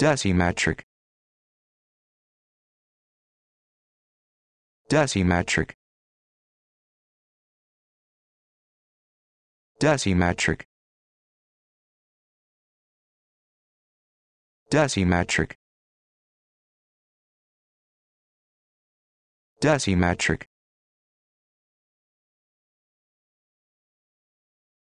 Decimetric Decimetric Decimetric Decimetric Decimetric